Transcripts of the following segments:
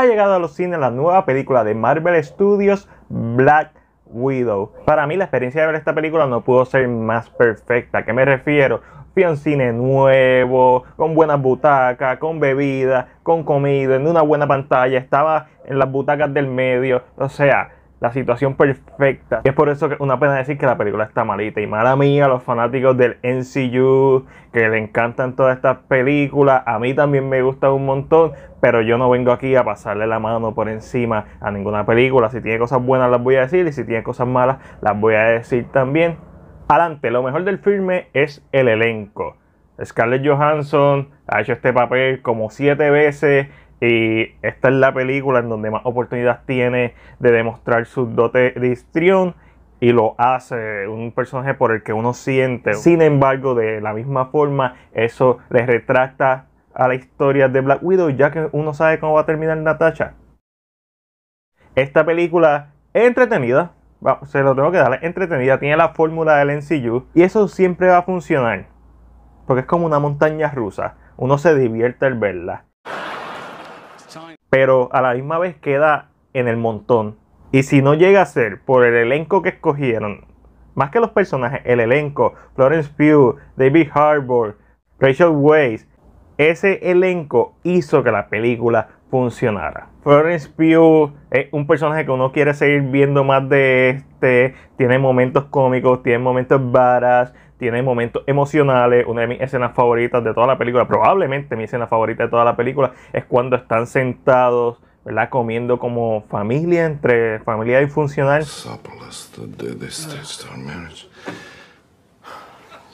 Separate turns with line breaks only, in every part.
ha llegado a los cines la nueva película de Marvel Studios, Black Widow. Para mí la experiencia de ver esta película no pudo ser más perfecta. qué me refiero? Fui a un cine nuevo, con buenas butacas, con bebida, con comida, en una buena pantalla, estaba en las butacas del medio, o sea, la situación perfecta. es por eso que una pena decir que la película está malita. Y mala mía, los fanáticos del NCU, que le encantan todas estas películas. A mí también me gusta un montón. Pero yo no vengo aquí a pasarle la mano por encima a ninguna película. Si tiene cosas buenas las voy a decir. Y si tiene cosas malas las voy a decir también. Adelante, lo mejor del filme es el elenco. Scarlett Johansson ha hecho este papel como siete veces y esta es la película en donde más oportunidad tiene de demostrar su dote de histrión y lo hace un personaje por el que uno siente. Sin embargo, de la misma forma, eso le retracta a la historia de Black Widow, ya que uno sabe cómo va a terminar Natasha. Esta película es entretenida, se lo tengo que dar, entretenida, tiene la fórmula del NCU y eso siempre va a funcionar, porque es como una montaña rusa, uno se divierte al verla pero a la misma vez queda en el montón. Y si no llega a ser por el elenco que escogieron, más que los personajes, el elenco, Florence Pugh, David Harbour, Rachel Weisz, ese elenco hizo que la película funcionara. Florence Pugh es un personaje que uno quiere seguir viendo más de este. Tiene momentos cómicos, tiene momentos varas, tiene momentos emocionales. Una de mis escenas favoritas de toda la película, probablemente mi escena favorita de toda la película, es cuando están sentados, ¿verdad? Comiendo como familia, entre familia y funcional.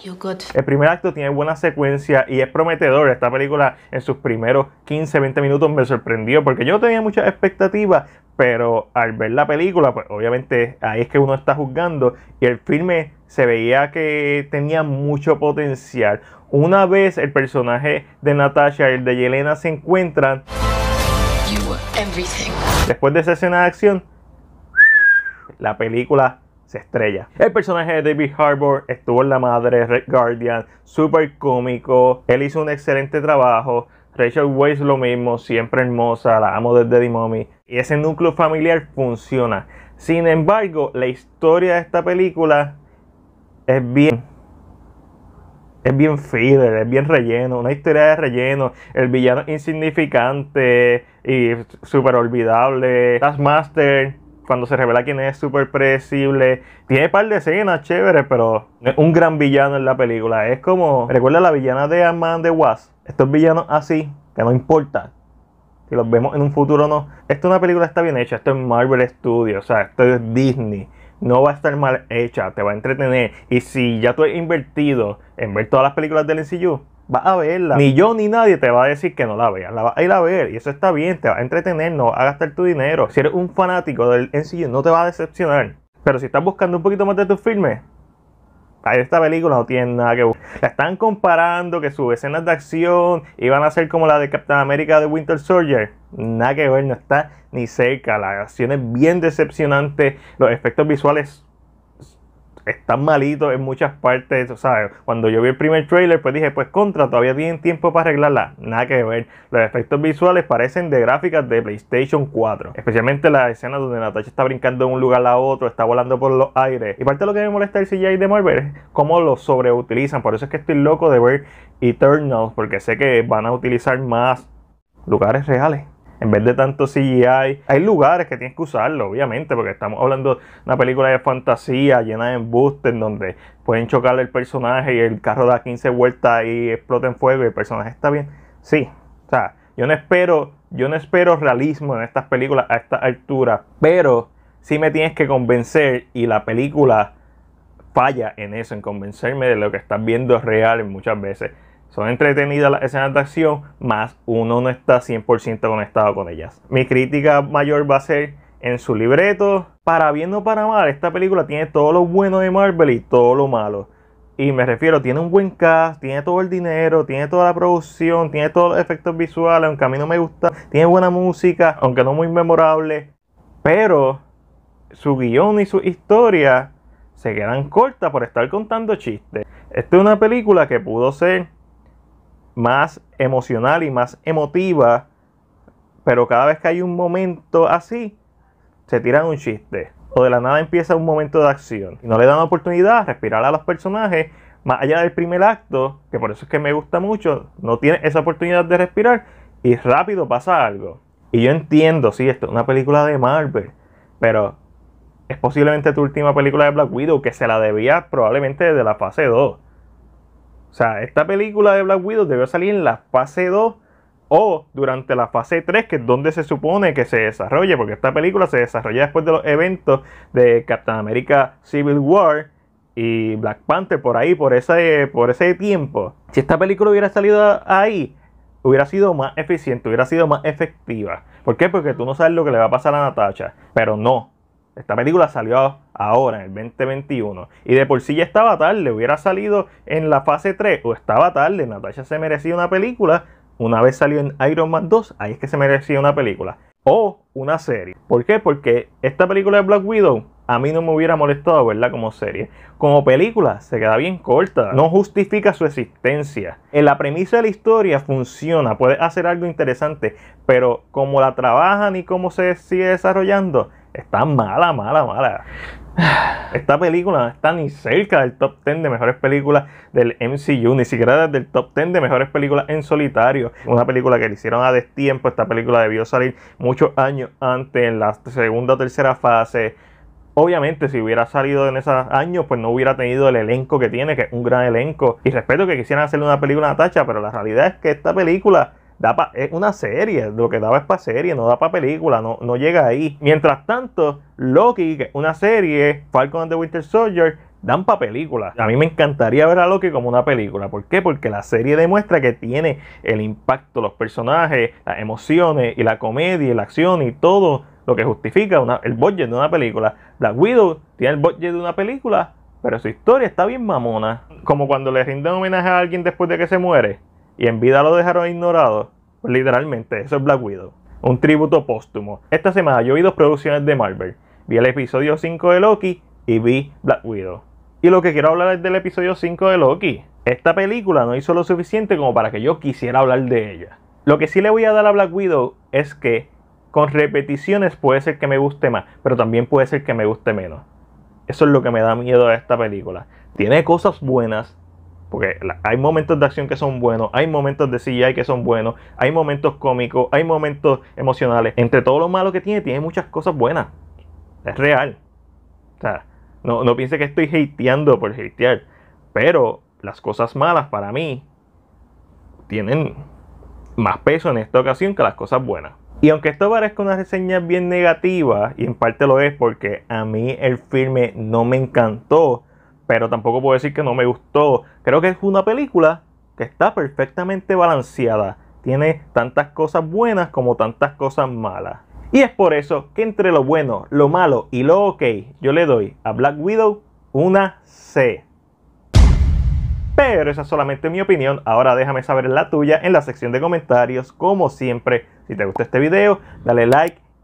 Oh, el primer acto tiene buena secuencia y es prometedor. Esta película en sus primeros 15, 20 minutos me sorprendió porque yo no tenía muchas expectativas, pero al ver la película, pues obviamente ahí es que uno está juzgando y el filme se veía que tenía mucho potencial. Una vez el personaje de Natasha y el de Yelena se encuentran, después de esa escena de acción, la película se estrella. El personaje de David Harbour estuvo en La Madre, Red Guardian, súper cómico, él hizo un excelente trabajo. Rachel Weisz lo mismo, siempre hermosa, la amo desde Daddy Mommy. Y ese núcleo familiar funciona. Sin embargo, la historia de esta película es bien es bien filler, es bien relleno, una historia de relleno, el villano insignificante y súper olvidable, Taskmaster cuando se revela quién es, súper predecible. Tiene un par de escenas chéveres, pero es un gran villano en la película. Es como, recuerda la villana de ant de Was. Estos villanos así, que no importa si los vemos en un futuro o no. Esta es una película está bien hecha, esto es Marvel Studios, o sea, esto es Disney. No va a estar mal hecha, te va a entretener. Y si ya tú has invertido en ver todas las películas del NCU vas a verla. Ni yo ni nadie te va a decir que no la veas. La vas a ir a ver y eso está bien, te va a entretener, no vas a gastar tu dinero. Si eres un fanático del MCU no te va a decepcionar. Pero si estás buscando un poquito más de tus filmes, esta película no tiene nada que ver. La están comparando que sus escenas de acción iban a ser como la de Captain America de Winter Soldier. Nada que ver, no está ni cerca. La acción es bien decepcionante. Los efectos visuales están malitos en muchas partes. O sea, cuando yo vi el primer trailer, pues dije, pues contra, todavía tienen tiempo para arreglarla. Nada que ver. Los efectos visuales parecen de gráficas de PlayStation 4. Especialmente la escena donde Natasha está brincando de un lugar a otro, está volando por los aires. Y parte de lo que me molesta el CGI de Marvel es cómo lo sobreutilizan. Por eso es que estoy loco de ver Eternals, porque sé que van a utilizar más lugares reales en vez de tanto CGI. Hay lugares que tienes que usarlo, obviamente, porque estamos hablando de una película de fantasía llena de embustes en donde pueden chocar el personaje y el carro da 15 vueltas y explota en fuego y el personaje está bien. Sí, o sea, yo no espero, yo no espero realismo en estas películas a esta altura, pero sí me tienes que convencer y la película falla en eso, en convencerme de lo que estás viendo es real muchas veces. Son entretenidas las escenas de acción, más uno no está 100% conectado con ellas. Mi crítica mayor va a ser en su libreto. Para bien o para mal, esta película tiene todo lo bueno de Marvel y todo lo malo. Y me refiero, tiene un buen cast, tiene todo el dinero, tiene toda la producción, tiene todos los efectos visuales, aunque a mí no me gusta, tiene buena música, aunque no muy memorable. Pero su guión y su historia se quedan cortas por estar contando chistes. Esta es una película que pudo ser más emocional y más emotiva, pero cada vez que hay un momento así, se tiran un chiste. O de la nada empieza un momento de acción. Y no le dan oportunidad a respirar a los personajes, más allá del primer acto, que por eso es que me gusta mucho, no tiene esa oportunidad de respirar y rápido pasa algo. Y yo entiendo, sí, esto es una película de Marvel, pero es posiblemente tu última película de Black Widow, que se la debía probablemente de la fase 2. O sea, esta película de Black Widow debió salir en la fase 2 o durante la fase 3, que es donde se supone que se desarrolle, porque esta película se desarrolla después de los eventos de Captain America Civil War y Black Panther por ahí, por ese, por ese tiempo. Si esta película hubiera salido ahí, hubiera sido más eficiente, hubiera sido más efectiva. ¿Por qué? Porque tú no sabes lo que le va a pasar a Natasha, pero no. Esta película salió ahora, en el 2021. Y de por sí ya estaba tarde. Hubiera salido en la fase 3 o estaba tarde. Natasha se merecía una película. Una vez salió en Iron Man 2, ahí es que se merecía una película. O una serie. ¿Por qué? Porque esta película de Black Widow a mí no me hubiera molestado verla como serie. Como película se queda bien corta, no justifica su existencia. En la premisa de la historia funciona, puede hacer algo interesante, pero como la trabajan y cómo se sigue desarrollando, está mala, mala, mala. Esta película no está ni cerca del top 10 de mejores películas del MCU, ni siquiera del top 10 de mejores películas en solitario. Una película que le hicieron a destiempo, esta película debió salir muchos años antes, en la segunda o tercera fase. Obviamente, si hubiera salido en esos años, pues no hubiera tenido el elenco que tiene, que es un gran elenco. Y respeto que quisieran hacerle una película a Tacha, pero la realidad es que esta película da es una serie, lo que daba es para serie, no da para película, no, no llega ahí. Mientras tanto, Loki, una serie, Falcon and the Winter Soldier, dan para película A mí me encantaría ver a Loki como una película. ¿Por qué? Porque la serie demuestra que tiene el impacto, los personajes, las emociones y la comedia y la acción y todo lo que justifica una, el budget de una película. Black Widow tiene el budget de una película, pero su historia está bien mamona. Como cuando le rinden homenaje a alguien después de que se muere y en vida lo dejaron ignorado, literalmente, eso es Black Widow. Un tributo póstumo. Esta semana yo vi dos producciones de Marvel. Vi el episodio 5 de Loki y vi Black Widow. Y lo que quiero hablar es del episodio 5 de Loki. Esta película no hizo lo suficiente como para que yo quisiera hablar de ella. Lo que sí le voy a dar a Black Widow es que con repeticiones puede ser que me guste más, pero también puede ser que me guste menos. Eso es lo que me da miedo a esta película. Tiene cosas buenas, porque hay momentos de acción que son buenos, hay momentos de CGI que son buenos, hay momentos cómicos, hay momentos emocionales. Entre todo lo malo que tiene, tiene muchas cosas buenas. Es real. O sea, no, no piense que estoy hateando por hatear. Pero las cosas malas para mí tienen más peso en esta ocasión que las cosas buenas. Y aunque esto parezca una reseña bien negativa, y en parte lo es porque a mí el filme no me encantó, pero tampoco puedo decir que no me gustó. Creo que es una película que está perfectamente balanceada. Tiene tantas cosas buenas como tantas cosas malas. Y es por eso que entre lo bueno, lo malo y lo ok, yo le doy a Black Widow una C. Pero esa es solamente mi opinión, ahora déjame saber la tuya en la sección de comentarios. Como siempre, si te gustó este video, dale like,